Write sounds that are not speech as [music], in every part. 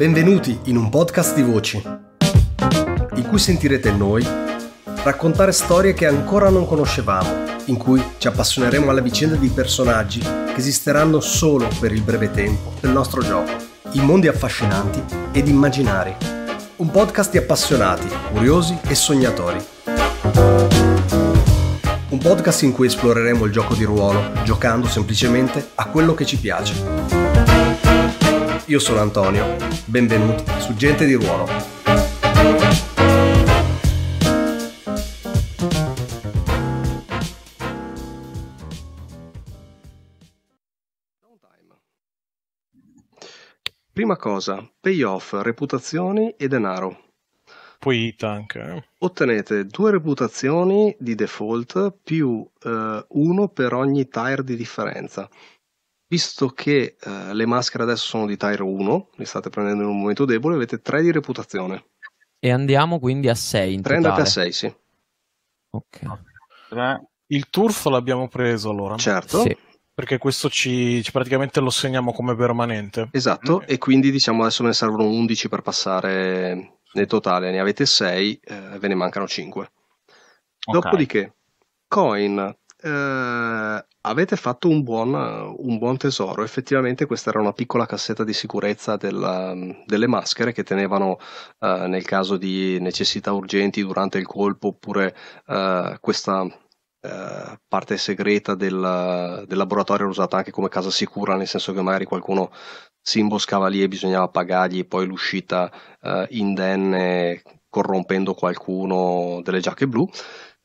Benvenuti in un podcast di voci, in cui sentirete noi raccontare storie che ancora non conoscevamo, in cui ci appassioneremo alla vicenda di personaggi che esisteranno solo per il breve tempo del nostro gioco, in mondi affascinanti ed immaginari. Un podcast di appassionati, curiosi e sognatori. Un podcast in cui esploreremo il gioco di ruolo, giocando semplicemente a quello che ci piace io sono Antonio. Benvenuti su Gente di Ruolo. Prima cosa, payoff, reputazioni e denaro. Poi IT eh. Ottenete due reputazioni di default più eh, uno per ogni tire di differenza. Visto che eh, le maschere adesso sono di Tyro 1, le state prendendo in un momento debole, avete 3 di reputazione. E andiamo quindi a 6 in 3 andate a 6, sì. Ok. Il turf l'abbiamo preso allora. Certo. Sì. Perché questo ci, ci, praticamente lo segniamo come permanente. Esatto, mm e quindi diciamo adesso ne servono 11 per passare nel totale, ne avete 6, eh, ve ne mancano 5. Okay. Dopodiché, Coin, eh, avete fatto un buon, un buon, tesoro. Effettivamente, questa era una piccola cassetta di sicurezza della, mm, delle maschere che tenevano eh, nel caso di necessità urgenti durante il colpo oppure eh, questa. Eh, parte segreta del, del laboratorio era usata anche come casa sicura, nel senso che magari qualcuno si imboscava lì e bisognava pagargli poi l'uscita eh, indenne corrompendo qualcuno delle giacche blu.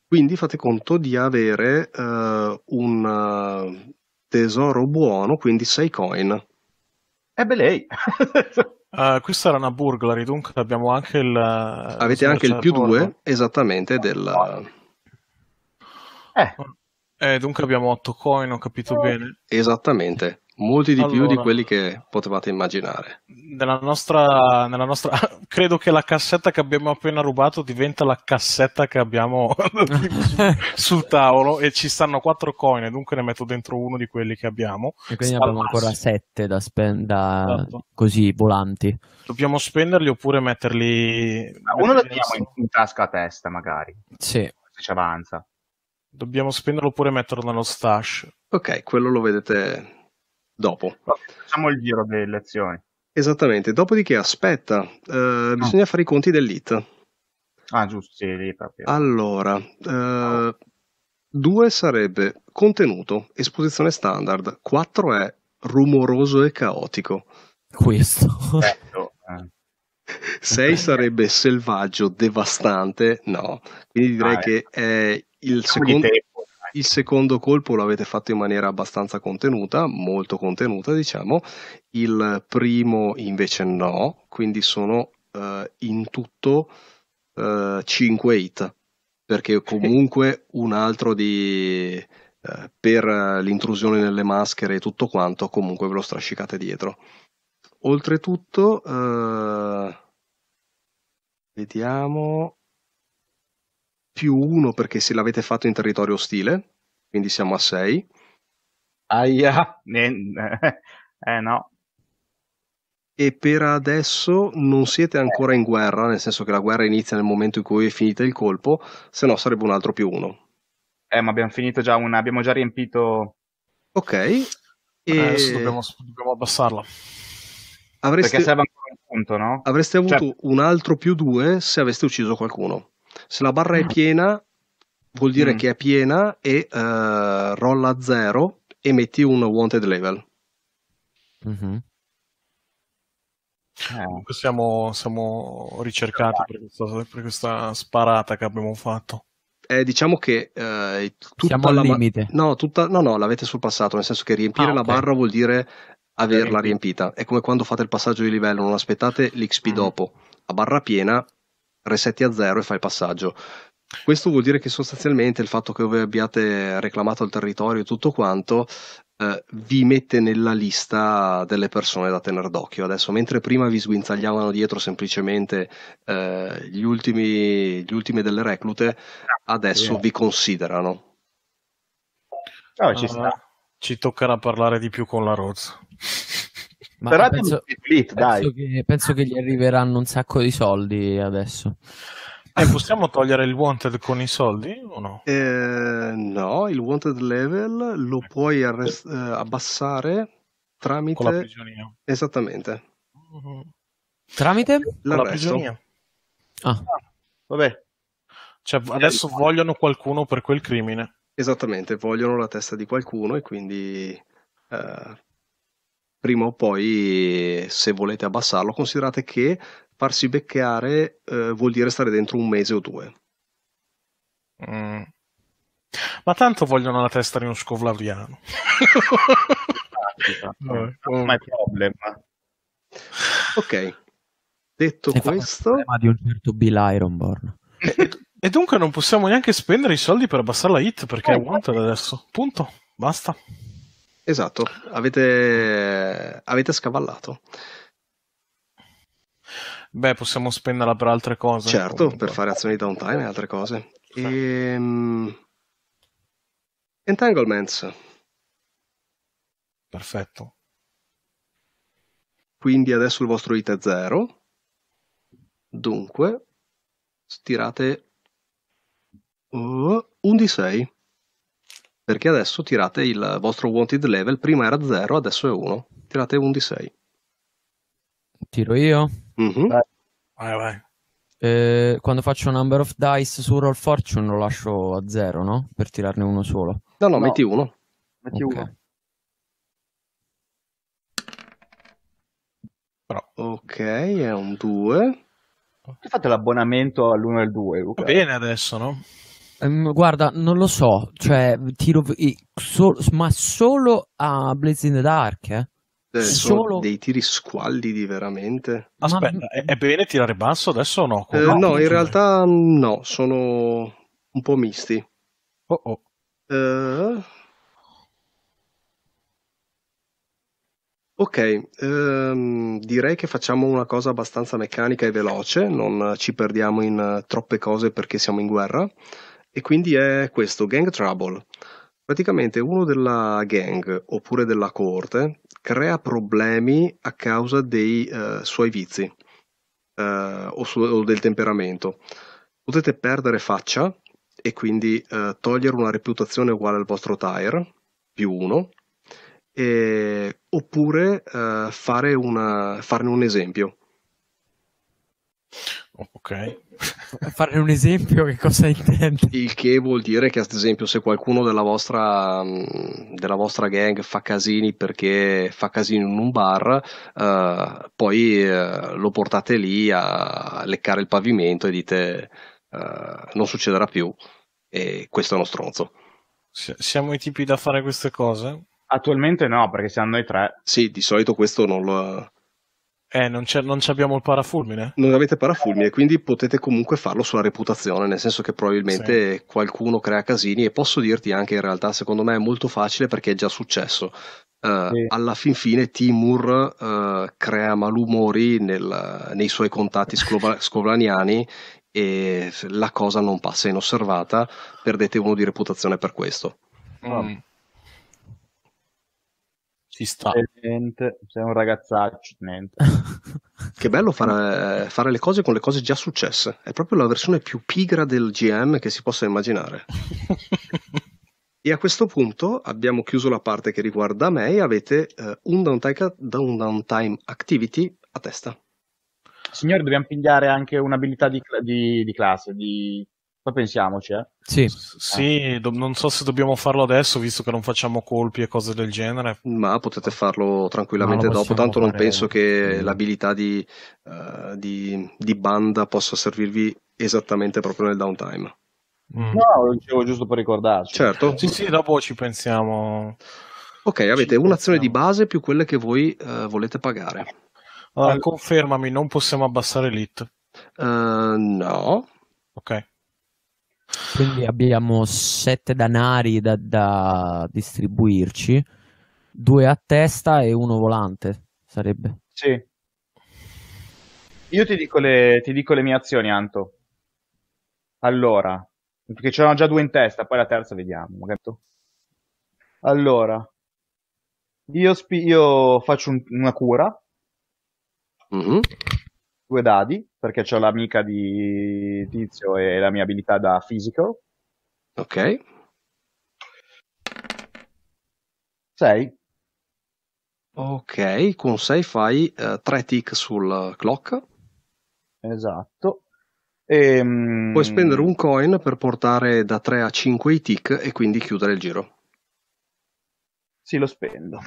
Quindi fate conto di avere uh, un eh, tesoro buono, quindi 6 coin. E beh lei! uh, [laughs] questa era una burglary, dunque abbiamo anche il... Avete il anche il più 2, esattamente, della... Eh. eh. dunque abbiamo 8 coin, ho capito eh. bene. Esattamente. Molti di allora, più di quelli che potevate immaginare. Nella nostra, nella nostra, [laughs] Credo che la cassetta che abbiamo appena rubato diventa la cassetta che abbiamo [laughs] sul tavolo e ci stanno quattro coin, dunque ne metto dentro uno di quelli che abbiamo. E quindi Sta abbiamo ancora sette da, spendere esatto. così volanti. Dobbiamo spenderli oppure metterli. Ma uno lo teniamo in, in tasca a testa, magari. Sì. Se ci avanza. Dobbiamo spenderlo oppure metterlo nello stash. Ok, quello lo vedete dopo. Facciamo il giro delle lezioni. Esattamente, dopodiché aspetta, eh, ah. bisogna fare i conti dell'IT. Ah giusto, sì, lì proprio. Allora, eh, 2 sarebbe contenuto, esposizione standard, quattro è rumoroso e caotico. Questo. Certo, eh. Sei sarebbe selvaggio, devastante, no. Quindi direi ah, che eh. è il diciamo secondo... Tempo, il secondo colpo l'avete fatto in maniera abbastanza contenuta, molto contenuta diciamo, il primo invece no, quindi sono uh, in tutto uh, eh, 5 hit, perché comunque un altro di, eh, per l'intrusione nelle maschere e tutto quanto comunque ve lo strascicate dietro. Oltretutto, vediamo, più 1 perché se l'avete fatto in territorio ostile, quindi siamo a 6. Aia, [laughs] eh no. E per adesso non siete ancora in guerra, nel senso che la guerra inizia nel momento in cui è finito il colpo, se no sarebbe un altro più 1. Eh, ma abbiamo finito già una, abbiamo già riempito. Ok. E... Adesso dobbiamo, dobbiamo abbassarla. Avreste... Perché serve ancora un punto, no? Avreste cioè avuto cioè... un altro più 2 se aveste ucciso qualcuno. Se la barra è ah. piena, vuol dire mm. che è piena e uh, rolla a zero e metti un wanted level. Mm-hmm. Eh. Siamo, siamo, ricercati per questa, per questa, sparata che abbiamo fatto. Eh, diciamo che eh, tutta la limite. No, tutta, no, no, l'avete sul passato, nel senso che riempire ah, okay. la barra vuol dire averla riempita. È come quando fate il passaggio di livello, non aspettate l'XP mm. Mm-hmm. dopo. La barra piena resetti a zero e fai il passaggio. Questo vuol dire che sostanzialmente il fatto che voi abbiate reclamato il territorio e tutto quanto eh, vi mette nella lista delle persone da tenere d'occhio. Adesso, mentre prima vi sguinzagliavano dietro semplicemente eh, gli, ultimi, gli ultimi delle reclute, ah, adesso yeah. vi considerano. Oh, ci, uh, ci toccherà parlare di più con la Rozza. Ma Però penso, split, penso, che, penso che gli arriveranno un sacco di soldi adesso. Eh, possiamo togliere il wanted con i soldi o no? Eh, no, il wanted level lo ecco. puoi arrest- eh, abbassare tramite... Con la prigionia. Esattamente. Mm-hmm. Tramite? La, la prigionia. Ah. ah. Vabbè. Cioè, adesso Dai. vogliono qualcuno per quel crimine. Esattamente, vogliono la testa di qualcuno e quindi... Eh, prima o poi, se volete abbassarlo, considerate che farsi beccare eh, vuol dire stare dentro un mese o due. Mm. Ma tanto vogliono la testa di un scovlaviano. [laughs] Eh, non è problema. Ok, detto e questo... Ma di un certo Bill Ironborn. E, dunque non possiamo neanche spendere i soldi per abbassare la hit perché oh, è wanted adesso. Punto. Basta. Esatto, avete, avete scavallato. Beh, possiamo spenderla per altre cose. Certo, comunque. per fare azioni downtime e altre cose. Sì. E... Ehm, entanglements. Perfetto. Quindi adesso il vostro IT è zero. Dunque, stirate oh, un di 6 perché adesso tirate il vostro wanted level, prima era 0, adesso è 1. Tirate 1 di 6. Tiro io? Mm-hmm. Vai, vai. Eh, quando faccio number of dice su roll fortune lo lascio a 0, no? Per tirarne uno solo. No, no, no. metti uno. Metti okay. uno. Però. Ok, è un 2. Fate l'abbonamento all'1 e al 2, Va bene adesso, no? Um, guarda, non lo so, cioè, tiro, so, ma solo a Blaze in the Dark, eh? Eh, solo... dei tiri squallidi veramente. Aspetta, ma... è, è, bene tirare basso adesso o no? Eh, no, no in realtà mm, no, sono un po' misti. Oh oh. Eh... Ok, ehm, direi che facciamo una cosa abbastanza meccanica e veloce, non ci perdiamo in troppe cose perché siamo in guerra. E quindi è questo, Gang Trouble. Praticamente uno della gang oppure della corte crea problemi a causa dei eh, suoi vizi eh, o, su, o, del temperamento. Potete perdere faccia e quindi eh, togliere una reputazione uguale al vostro tire, più uno, e, oppure eh, farne un esempio. Ok. Fare un esempio, che cosa intendi? Il che vuol dire che, ad esempio, se qualcuno della vostra, mm, della vostra gang fa casini perché fa casino in un bar, eh, poi eh, lo portate lì a leccare il pavimento e dite eh, non succederà più e questo è uno stronzo. Siamo i tipi da fare queste cose? Attualmente no, perché siamo noi tre. Sì, di solito questo non lo eh, non, non abbiamo il parafulmine? Non avete parafulmine, quindi potete comunque farlo sulla reputazione, nel senso che probabilmente sì. qualcuno crea casini e posso dirti anche in realtà, secondo me è molto facile perché è già successo. Uh, sì. Alla fin fine Timur uh, crea malumori nel, nei suoi contatti [laughs] sclova, e la cosa non passa inosservata, perdete uno di reputazione per questo. Mm. Ci sta. Niente, sei un ragazzaccio, niente. [laughs] che bello fare, eh, fare, le cose con le cose già successe. È proprio la versione più pigra del GM che si possa immaginare. [laughs] e a questo punto abbiamo chiuso la parte che riguarda me e avete eh, un, downtime, un downtime activity a testa. Signori, dobbiamo pigliare anche un'abilità di, di, di classe, di poi pensiamoci, eh. Sì, sì do- non so se dobbiamo farlo adesso, visto che non facciamo colpi e cose del genere. Ma potete farlo tranquillamente dopo, tanto non penso che l'abilità di, uh, di, di banda possa servirvi esattamente proprio nel downtime. Mm. No, lo dicevo giusto per ricordarci. Certo. Sì, sì, dopo ci pensiamo. Ok, avete ci un'azione pensiamo. di base più quelle che voi uh, volete pagare. Allora, ah, confermami, non possiamo abbassare l'IT. Uh, eh, no. Ok. Quindi abbiamo sette danari da, da, distribuirci, due a testa e uno volante, sarebbe. Sì. Io ti dico le, ti dico le mie azioni, Anto. Allora, perché c'erano già due in testa, poi la terza vediamo. Allora, io, spi- io faccio un- una cura. Mm-hmm due dadi, perché ho l'amica di Tizio e la mia abilità da physical. Ok. 6. Ok, con 6 fai 3 uh, eh, tick sul clock. Esatto. E, um... Puoi spendere un coin per portare da 3 a 5 i tick e quindi chiudere il giro. Sì, lo spendo.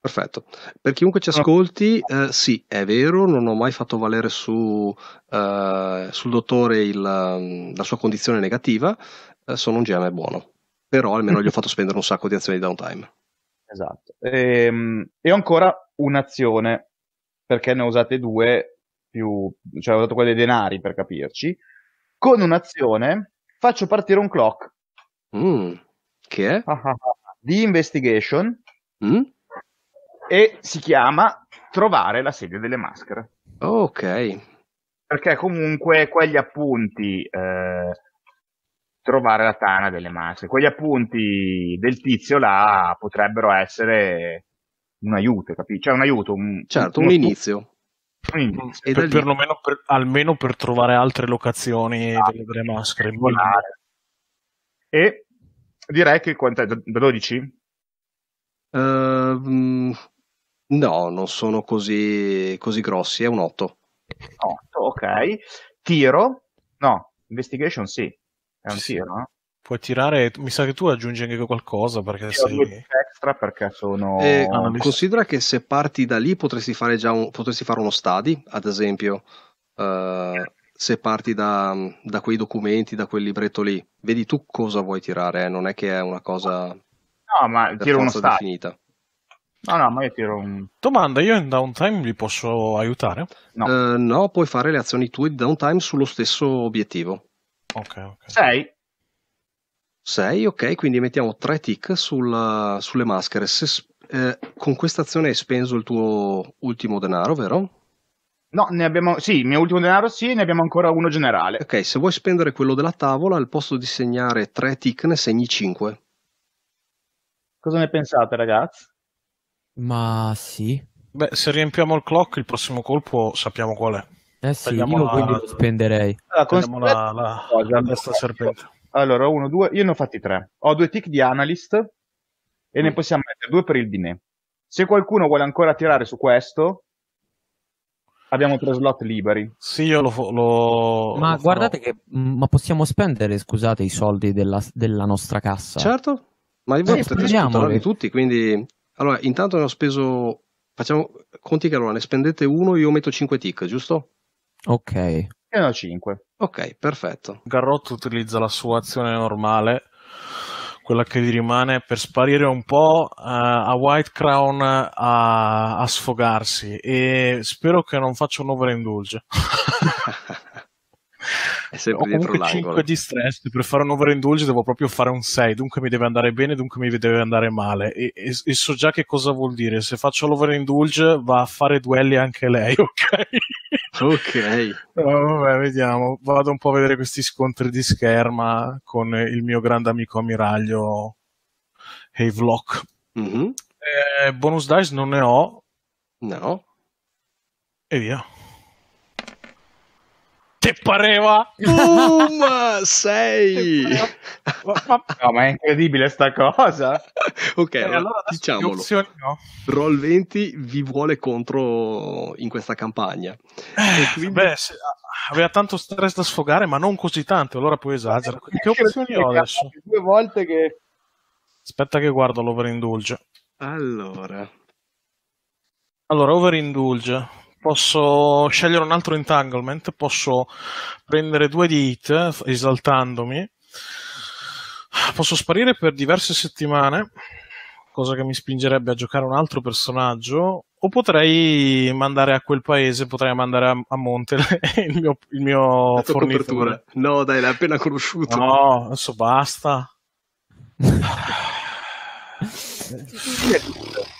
Perfetto. Per chiunque ci ascolti, eh, sì, è vero, non ho mai fatto valere su, eh, sul dottore il, mm, la sua condizione negativa, eh, sono un GM buono, però almeno gli ho [laughs] fatto spendere un sacco di azioni di downtime. Esatto. Ehm, e, e ancora un'azione, perché ne ho usate due, più, cioè ho usato quelle dei denari per capirci, con un'azione faccio partire un clock. Mm, che è? Ah, ah, ah, ah. di investigation. Mm? e si chiama Trovare la sedia delle maschere. Ok. Perché comunque quegli appunti, eh, trovare la tana delle maschere, quegli appunti del tizio là potrebbero essere un aiuto, capito? Cioè un aiuto, un, certo, un, un inizio. Un inizio. E per, perlomeno per, almeno per trovare altre locazioni ah, delle, delle, maschere. E direi che quant'è? Da 12? Uh, eh, mm, No, non sono così, così grossi, è un 8. 8, ok. Tiro? No, investigation sì, è un sì. tiro. No? Puoi tirare, mi sa che tu aggiungi anche qualcosa perché Io sei... extra perché sono... Eh, ah, considera che se parti da lì potresti fare già un, potresti fare uno study, ad esempio, uh, se parti da, da, quei documenti, da quel libretto lì, vedi tu cosa vuoi tirare, eh? non è che è una cosa... No, ma tiro uno study. Definita. No, no, ma io tiro un... Domanda, io in downtime vi posso aiutare? No. Uh, no, puoi fare le azioni tue di downtime sullo stesso obiettivo. Ok, ok. 6. 6, ok, quindi mettiamo tre tick sul, sulle maschere. Se, eh, con questa azione hai spenso il tuo ultimo denaro, vero? No, ne abbiamo. Sì, il mio ultimo denaro sì, ne abbiamo ancora uno generale. Ok, se vuoi spendere quello della tavola, al posto di segnare tre tick, ne segni cinque. Cosa ne pensate, ragazzi? Ma sì. Beh, se riempiamo il clock, il prossimo colpo sappiamo qual è. Eh sì, tagliamo io la... quindi lo spenderei. Ah, tagliamo la, la, oh, la destra serpente. Allora, uno, due, io ne ho fatti tre. Ho due tick di analyst e mm. ne possiamo mettere due per il dinè. Se qualcuno vuole ancora tirare su questo, abbiamo tre slot liberi. Sì, io lo, lo Ma lo guardate che mm, ma possiamo spendere, scusate, i soldi della, della nostra cassa. Certo. Ma li sì, tutti, tutti, quindi allora, intanto ne ho speso, facciamo conti che allora ne spendete uno, io metto 5 tick, giusto? Ok. E da 5. Ok, perfetto. Garrot utilizza la sua azione normale, quella che gli rimane per sparire un po' uh, a White Crown a, a, sfogarsi e spero che non faccia un overindulge. [laughs] [laughs] È sempre dietro l'angolo. 5 di stress, per fare un overindulge devo proprio fare un 6, dunque mi deve andare bene, dunque mi deve andare male. E, e, e so già che cosa vuol dire. Se faccio l'overindulge va a fare duelli anche lei, [laughs] ok? Ok. vabbè, vediamo. Vado un po' a vedere questi scontri di scherma con il mio grande amico ammiraglio Havelock. Mm-hmm. Eh, bonus dice non ne ho. No. E via te pareva? Boom! [laughs] sei! no, ma è incredibile sta cosa. Ok, eh, allora diciamolo. Opzioni, no. Roll 20 vi vuole contro in questa campagna. Eh, quindi... Beh, se, ah, aveva tanto stress da sfogare, ma non così tanto, allora poi esagera. Eh, che opzioni ho [laughs] adesso? Due volte che... Aspetta che guardo l'overindulge. Allora... Allora, overindulge posso scegliere un altro entanglement, posso prendere due di hit esaltandomi, posso sparire per diverse settimane, cosa che mi spingerebbe a giocare un altro personaggio, o potrei mandare a quel paese, potrei mandare a, a monte [laughs] il mio, il mio fornitore. No, dai, l'hai appena conosciuto. No, adesso basta. [laughs] Ah.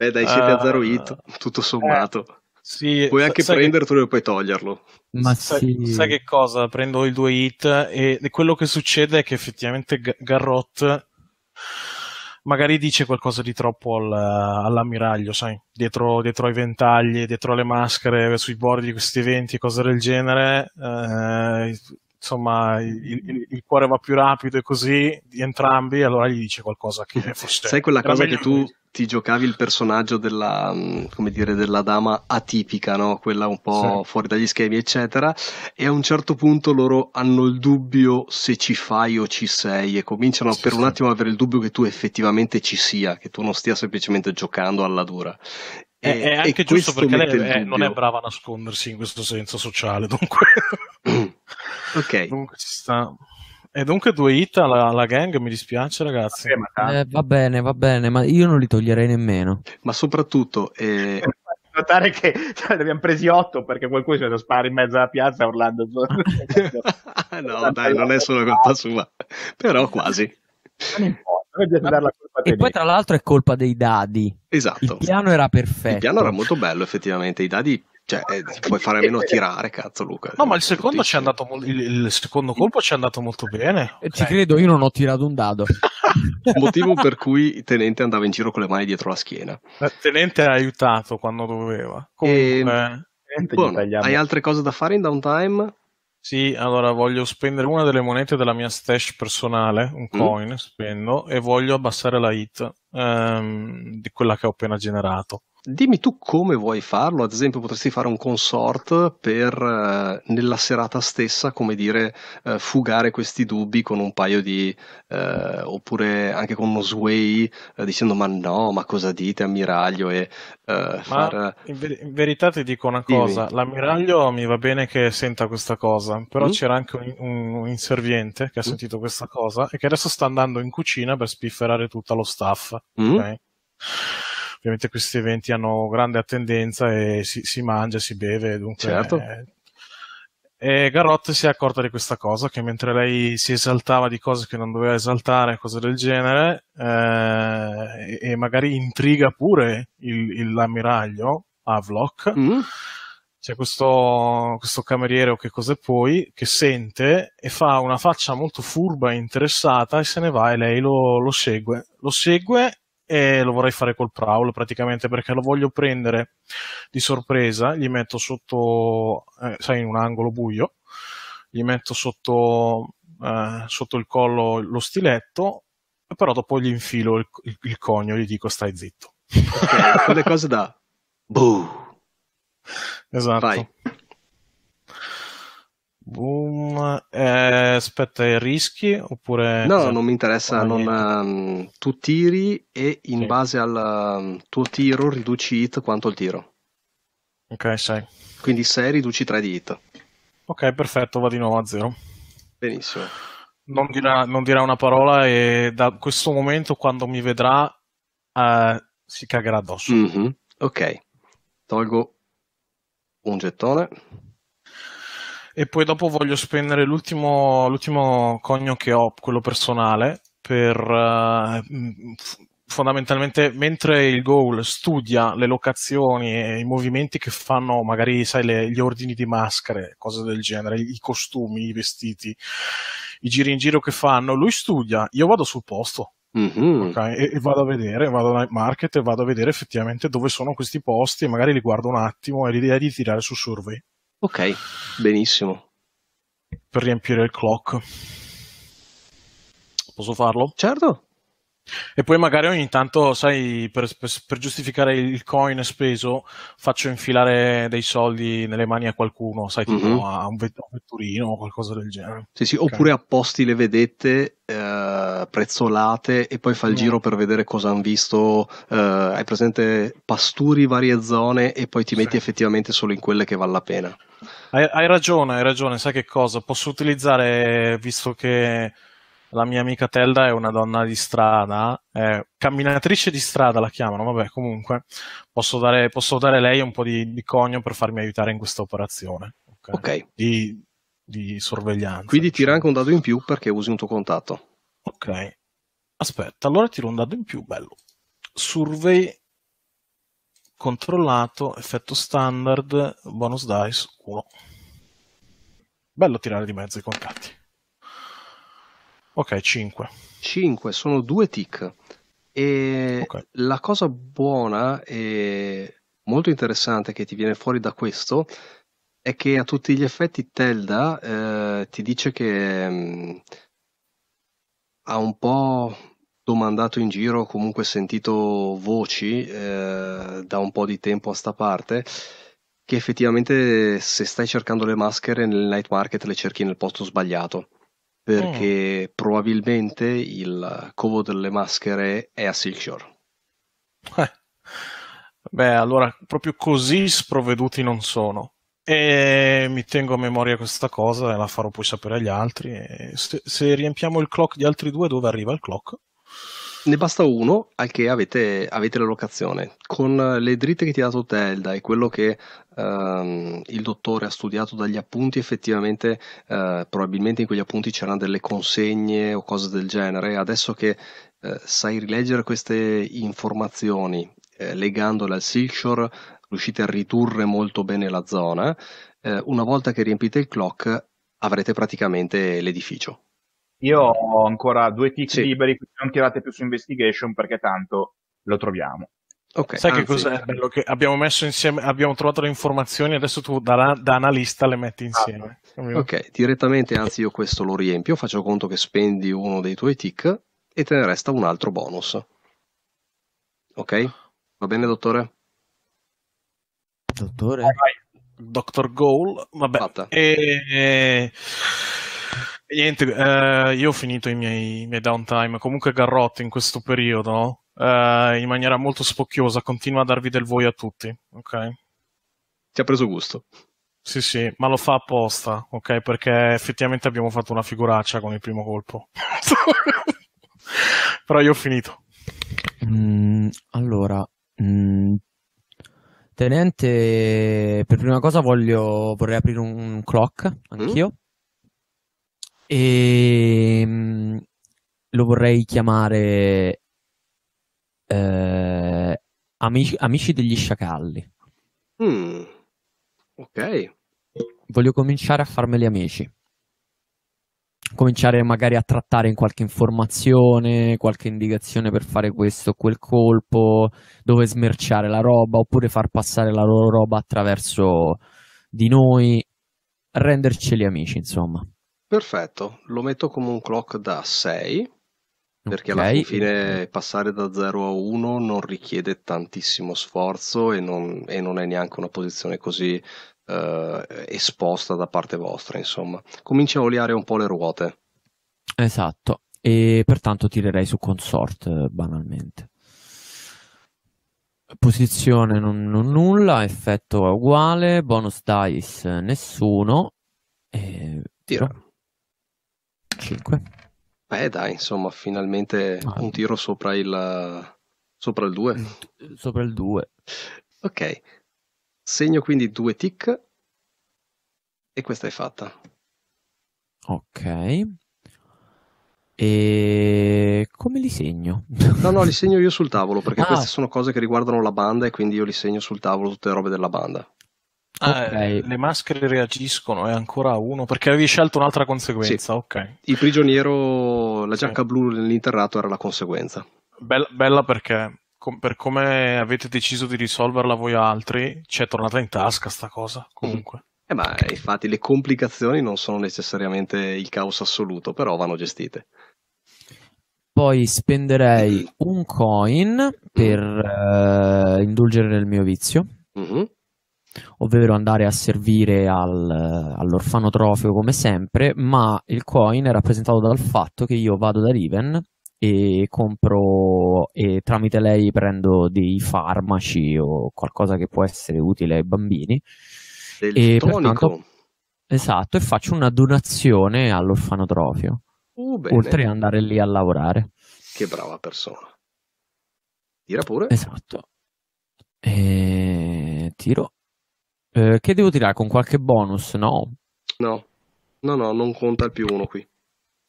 Beh, dai, siete uh, a 0 hit, ah. tutto sommato. Eh, sì, Puoi anche sa, prendertelo che... e poi toglierlo. Ma sa, sì. sai che cosa? Prendo i due hit e, quello che succede è che effettivamente Garrot magari dice qualcosa di troppo al, all'ammiraglio, sai, dietro, dietro, ai ventagli, dietro alle maschere, sui bordi di questi eventi, cose del genere. Eh, insomma, il, il, il, cuore va più rapido e così di entrambi, allora gli dice qualcosa che forse. Sai quella cosa che tu. Così ti giocavi il personaggio della, mm, dire, della dama atipica, no? quella un po' sì. fuori dagli schemi, eccetera, e a un certo punto loro hanno il dubbio se ci fai o ci sei e cominciano sì, per sì. un attimo ad avere il dubbio che tu effettivamente ci sia, che tu non stia semplicemente giocando alla dura. E, è, anche giusto perché lei è, eh, non è brava a nascondersi in questo senso sociale, dunque... [clears throat] ok. Dunque ci sta. E dunque due hit alla, alla gang, mi dispiace ragazzi. Eh, va bene, va bene, ma io non li toglierei nemmeno. Ma soprattutto... Eh... [laughs] Notare che cioè, ne abbiamo presi otto perché qualcuno si spara in mezzo alla piazza urlando. [laughs] no, dai, non è solo colpa sua, però quasi. Non importa. E poi, tra l'altro, è colpa dei dadi. Esatto. Il piano era perfetto. Il piano era molto bello, effettivamente. I dadi cioè, eh, puoi fare almeno [laughs] tirare, cazzo, Luca. No, ma il secondo, ci andato mo- il, il secondo colpo ci è andato molto bene. E eh, okay. Ci credo, io non ho tirato un dado. [laughs] Motivo per cui Tenente andava in giro con le mani dietro la schiena. Eh, tenente ha aiutato quando doveva. Comunque, ehm, e... buono, hai altre cose da fare in downtime? Sì, allora voglio spendere una delle monete della mia stash personale, un mm. coin mm. spendo, e voglio abbassare la hit um, di quella che ho appena generato. Dimmi tu come vuoi farlo, ad esempio potresti fare un consort per eh, nella serata stessa, come dire, eh, fugare questi dubbi con un paio di, eh, oppure anche con uno sway eh, dicendo ma no, ma cosa dite ammiraglio e eh, far... Eh, in, ver- in, verità ti dico una cosa, Dimmi. l'ammiraglio mi va bene che senta questa cosa, però mm? c'era anche un, un, inserviente che ha mm? sentito questa cosa e che adesso sta andando in cucina per spifferare tutto lo staff. Mm? Okay? ovviamente questi eventi hanno grande attendenza e si, si mangia, si beve, dunque... Certo. Eh, e Garrot si è accorta di questa cosa, che mentre lei si esaltava di cose che non doveva esaltare, cose del genere, eh, e, e magari intriga pure il, il, l'ammiraglio, Avlock, mm. c'è questo, questo cameriere o che cos'è poi, che sente e fa una faccia molto furba e interessata e se ne va e lei lo, lo segue. Lo segue e lo vorrei fare col Prowl praticamente perché lo voglio prendere di sorpresa, gli metto sotto, eh, sai, in un angolo buio, gli metto sotto, eh, sotto il collo lo stiletto, però dopo gli infilo il, il, il cogno, gli dico stai zitto. Ok, quelle cose da... [laughs] Buh. Esatto. Vai. Boom. Eh, aspetta, i rischi oppure... No, cosa? non mi interessa, ah, non non, ehm, tu tiri e in sì. base al ehm, tuo tiro riduci hit quanto il tiro. Ok, 6. Quindi 6 riduci 3 di hit. Ok, perfetto, va di nuovo a 0. Benissimo. Non dirà, non dirà, una parola e da questo momento quando mi vedrà eh, si cagherà addosso. Mm-hmm. Ok, tolgo un gettone e poi dopo voglio spendere l'ultimo, l'ultimo cogno che ho, quello personale, per uh, fondamentalmente mentre il goal studia le locazioni e i movimenti che fanno magari sai, le, gli ordini di maschere, cose del genere, i costumi, i vestiti, i giri in giro che fanno, lui studia, io vado sul posto. Mm-hmm. Okay? E, e, vado a vedere, vado al market e vado a vedere effettivamente dove sono questi posti e magari li guardo un attimo e l'idea è di tirare su survey. Ok, benissimo. Per riempire il clock. Posso farlo? Certo. E poi magari ogni tanto, sai, per, per, per, giustificare il coin speso, faccio infilare dei soldi nelle mani a qualcuno, sai, tipo mm-hmm. a un vetturino o qualcosa del genere. Sì, sì, okay. oppure apposti le vedette eh, prezzolate e poi fa il mm. giro per vedere cosa hanno visto. Eh, hai presente pasturi, varie zone e poi ti metti sì. effettivamente solo in quelle che vale la pena. Hai, hai ragione, hai ragione, sai che cosa? Posso utilizzare, visto che la mia amica Telda è una donna di strada, eh, camminatrice di strada la chiamano, vabbè comunque posso dare, posso dare lei un po' di, di, cogno per farmi aiutare in questa operazione. Ok. okay. Di, di, sorveglianza. Quindi tira anche un dado in più perché usi un tuo contatto. Ok. Aspetta, allora tiro un dado in più, bello. Survey controllato, effetto standard, bonus dice 1. Bello tirare di mezzo i contatti. Ok, 5. 5, sono due tick. E okay. la cosa buona e molto interessante che ti viene fuori da questo è che a tutti gli effetti Telda eh, ti dice che mh, mm, ha un po' domandato in giro, comunque sentito voci eh, da un po' di tempo a sta parte, che effettivamente se stai cercando le maschere nel night market le cerchi nel posto sbagliato eh. perché probabilmente il covo delle maschere è a Silkshore. Eh. Beh, allora proprio così sprovveduti non sono. E mi tengo a memoria questa cosa e la farò poi sapere agli altri. E se, se riempiamo il clock di altri due, dove arriva il clock? Ne basta uno al che avete, avete la locazione. Con le dritte che ti ha dato Telda e quello che ehm, il dottore ha studiato dagli appunti, effettivamente eh, probabilmente in quegli appunti c'erano delle consegne o cose del genere. Adesso che eh, sai rileggere queste informazioni eh, legandole al Silkshore, riuscite a ridurre molto bene la zona. Eh, una volta che riempite il clock avrete praticamente l'edificio. Io ho ancora due tick sì. liberi, non tirate più su investigation perché tanto lo troviamo. Okay, Sai anzi, che cos'è? Bello che abbiamo messo insieme, abbiamo trovato le informazioni, adesso tu da, da analista le metti ah. insieme. Ah, ok, direttamente, anzi io questo lo riempio, faccio conto che spendi uno dei tuoi tick e te ne resta un altro bonus. Ok? Va bene, dottore? Dottore? Dottor Goal, vabbè. E, e, Niente, eh, io ho finito i miei, miei, downtime. Comunque Garrotto in questo periodo, eh, in maniera molto spocchiosa, continua a darvi del voi a tutti, ok? Ti ha preso gusto. Sì, sì, ma lo fa apposta, ok? Perché effettivamente abbiamo fatto una figuraccia con il primo colpo. [laughs] Però io ho finito. Mm, allora, mm, tenente, per prima cosa voglio, vorrei aprire un clock mm? anch'io. Mm? E ehm, lo vorrei chiamare eh, amici, amici, degli sciacalli. Mm, ok. Voglio cominciare a farmeli amici. Cominciare magari a trattare in qualche informazione, qualche indicazione per fare questo o quel colpo, dove smerciare la roba, oppure far passare la loro roba attraverso di noi, renderceli amici, insomma. Perfetto, lo metto come un clock da 6 perché okay. alla fine passare da 0 a 1 non richiede tantissimo sforzo e non, e non è neanche una posizione così eh, esposta da parte vostra, insomma. Comincia a oliare un po' le ruote. Esatto, e pertanto tirerei su consort eh, banalmente. Posizione non, non nulla, effetto è uguale, bonus dice eh, nessuno. E... Tira. 5. Beh, dai, insomma, finalmente ah. un tiro sopra il, sopra il 2. Sopra il 2. Ok, segno quindi due tick e questa è fatta. Ok. E come li segno? No, no, li segno io sul tavolo perché [laughs] ah. queste sono cose che riguardano la banda e quindi io li segno sul tavolo tutte le robe della banda. Okay. Ah, eh, le maschere reagiscono, è ancora uno, perché avevi scelto un'altra conseguenza, sì. ok. Il prigioniero, la giacca sì. blu nell'interrato era la conseguenza. Bella, bella perché com- per come avete deciso di risolverla voi altri, ci è tornata in tasca sta cosa, mm. comunque. Mm. Eh ma infatti le complicazioni non sono necessariamente il caos assoluto, però vanno gestite. Poi spenderei [clears throat] un coin per mm. eh, indulgere nel mio vizio. Mm-hmm ovvero andare a servire al, all'orfanotrofio come sempre, ma il coin è rappresentato dal fatto che io vado da Riven e compro e tramite lei prendo dei farmaci o qualcosa che può essere utile ai bambini. Del e pertanto, esatto, e faccio una donazione all'orfanotrofio, uh, oltre ad andare lì a lavorare. Che brava persona. Tira pure. Esatto. E... Tiro. Eh, che devo tirare con qualche bonus? No. No, no, no, non conta il più uno qui.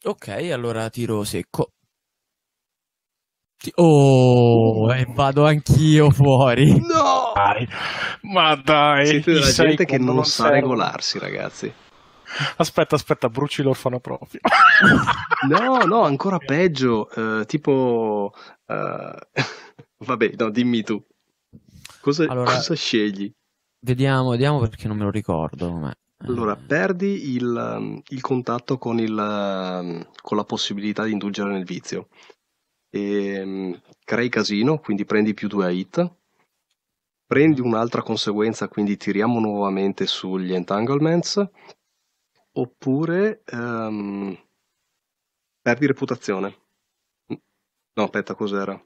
Ok, allora tiro secco. Oh, e vado anch'io fuori. [laughs] No! Dai. Ma dai, siete della gente che non sa serve. regolarsi, ragazzi. Aspetta, aspetta, bruci l'orfano proprio. [laughs] no, no, [laughs] ancora peggio. Uh, tipo, uh... vabbè, no, dimmi tu. Cosa, allora, cosa scegli? Vediamo, vediamo perché non me lo ricordo. Com'è. Eh. Allora, perdi il, um, il contatto con, il, um, con, la possibilità di indulgere nel vizio. E, ehm, crei casino, quindi prendi più due a hit. Prendi un'altra conseguenza, quindi tiriamo nuovamente sugli entanglements. Oppure um, perdi reputazione. No, aspetta, cos'era?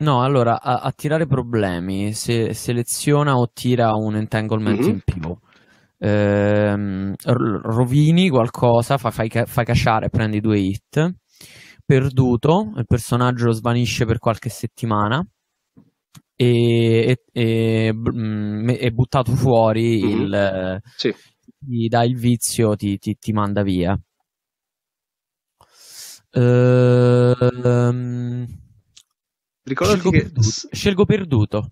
No, allora a, a tirare problemi se, seleziona o tira un entanglement mm-hmm. in mhm. più. Ehm, rovini qualcosa, fa, fai, fai casciare, prendi due hit. Perduto, il personaggio svanisce per qualche settimana e, e, e mm, è buttato fuori mm-hmm. il, sì. ti dà il vizio, ti, ti, ti manda via. Ehm, Ricordati scelgo che perduto. scelgo perduto.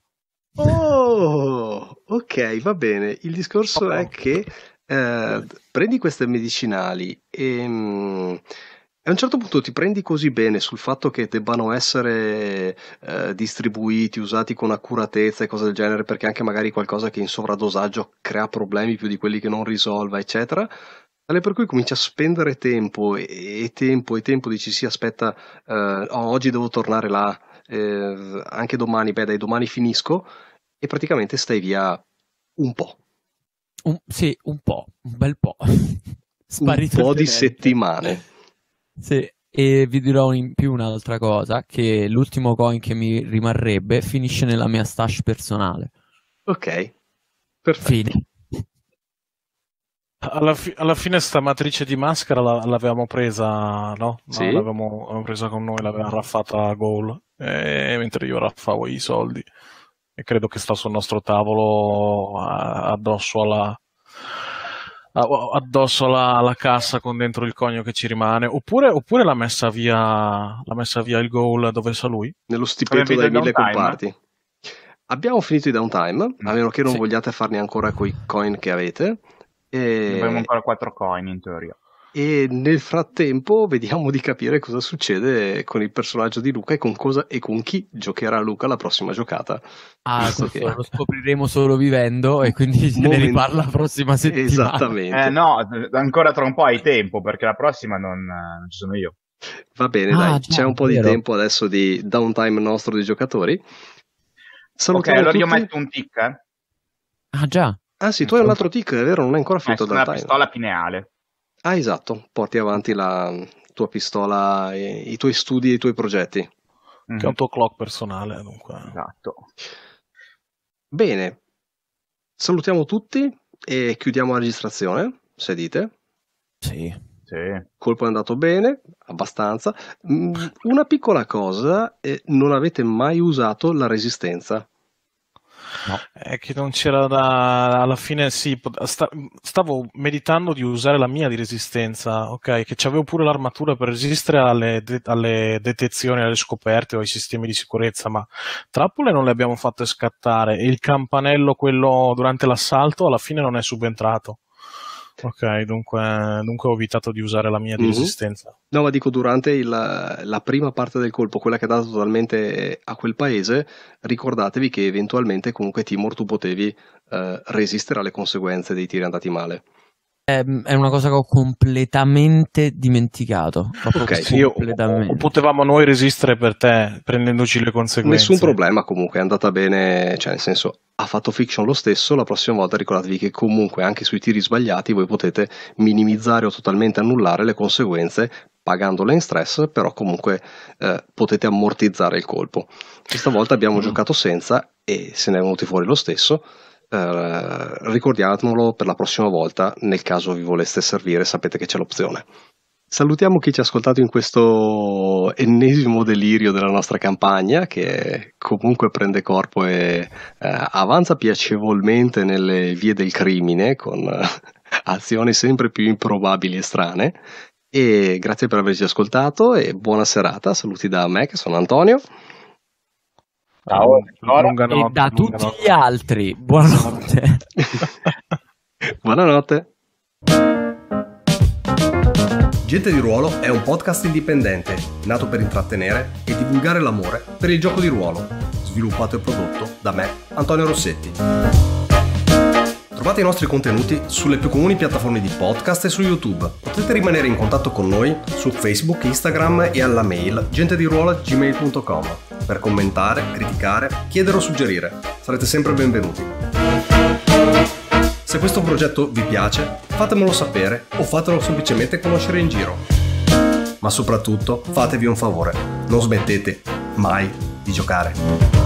Oh, ok, va bene. Il discorso oh, è che eh, prendi queste medicinali e mh, mm, a un certo punto ti prendi così bene sul fatto che debbano essere eh, distribuiti, usati con accuratezza e cose del genere, perché anche magari qualcosa che in sovradosaggio crea problemi più di quelli che non risolva, eccetera. Tale per cui cominci a spendere tempo e, e tempo e tempo, dici sì, aspetta, eh, oggi devo tornare là, eh, anche domani, beh dai domani finisco e praticamente stai via un po'. Un, sì, un po', un bel po'. [laughs] un po' di settimane. Sì, e vi dirò in più un'altra cosa, che l'ultimo coin che mi rimarrebbe finisce nella mia stash personale. Ok, perfetto. Fine. Alla, fi- alla, fine sta matrice di maschera la- l'avevamo presa, no? no sì. L'avevamo presa con noi, l'aveva raffata a Goal eh, mentre io raffavo i soldi e credo che sta sul nostro tavolo a, addosso alla addosso alla, alla, cassa con dentro il conio che ci rimane oppure, oppure l'ha, messa via, l'ha messa via il goal dove sa lui nello stipendio dai mille comparti abbiamo finito i downtime mm. a meno che non sì. vogliate farne ancora quei coin che avete e... abbiamo ancora 4 coin in teoria e nel frattempo vediamo di capire cosa succede con il personaggio di Luca e con, cosa, e con chi giocherà Luca la prossima giocata. Ah, che... lo scopriremo solo vivendo e quindi Moment... ne riparla la prossima settimana. Esattamente. Eh, no, ancora tra un po' hai tempo perché la prossima non, non ci sono io. Va bene, ah, dai, c'è un po' vero. di tempo adesso di downtime nostro dei giocatori. Salutiamo ok, allora tutti. io metto un tick. Eh? Ah già. Ah sì, tu hai un altro tick, è vero, non è ancora finito. È una pistola pineale. Ah, esatto, porti avanti la tua pistola, i tuoi studi e i tuoi progetti. Mm-hmm. Che è un tuo clock personale, dunque. Esatto. Bene, salutiamo tutti e chiudiamo la registrazione, se dite. Sì. Sì. Colpo è andato bene, abbastanza. Mm, una piccola cosa, eh, non avete mai usato la resistenza. No. È eh, che non c'era da... Alla fine sì, stavo meditando di usare la mia di resistenza, ok? Che avevo pure l'armatura per resistere alle, de... alle, detezioni, alle scoperte o ai sistemi di sicurezza, ma trappole non le abbiamo fatte scattare e il campanello, quello durante l'assalto, alla fine non è subentrato. Ok, dunque, dunque ho evitato di usare la mia di mm-hmm. resistenza. No, ma dico durante il, la prima parte del colpo, quella che ha dato totalmente a quel paese, ricordatevi che eventualmente comunque Timor tu potevi eh, resistere alle conseguenze dei tiri andati male. Ehm, è, una cosa che ho completamente dimenticato. Ok, completamente. O, potevamo noi resistere per te prendendoci le conseguenze. Nessun problema comunque, è andata bene, cioè nel senso ha fatto fiction lo stesso, la prossima volta ricordatevi che comunque anche sui tiri sbagliati voi potete minimizzare o totalmente annullare le conseguenze pagandole in stress, però comunque eh, potete ammortizzare il colpo. Questa volta abbiamo mm. giocato senza e se ne è venuti fuori lo stesso. Eh, ricordiamolo per la prossima volta nel caso vi voleste servire, sapete che c'è l'opzione. Salutiamo chi ci ha ascoltato in questo ennesimo delirio della nostra campagna che comunque prende corpo e eh, avanza piacevolmente nelle vie del crimine con eh, azioni sempre più improbabili e strane. E grazie per averci ascoltato e buona serata. Saluti da me che sono Antonio. Ciao, ah, lunga e da tutti gli altri. Buonanotte. [laughs] Buonanotte. Gente di ruolo è un podcast indipendente, nato per intrattenere e divulgare l'amore per il gioco di ruolo, sviluppato e prodotto da me, Antonio Rossetti. Trovate i nostri contenuti sulle più comuni piattaforme di podcast e su YouTube. Potete rimanere in contatto con noi su Facebook, Instagram e alla mail gentediruola.gmail.com per commentare, criticare, chiedere o suggerire. Sarete sempre benvenuti. Se questo progetto vi piace, fatemelo sapere o fatelo semplicemente conoscere in giro. Ma soprattutto fatevi un favore, non smettete mai di giocare.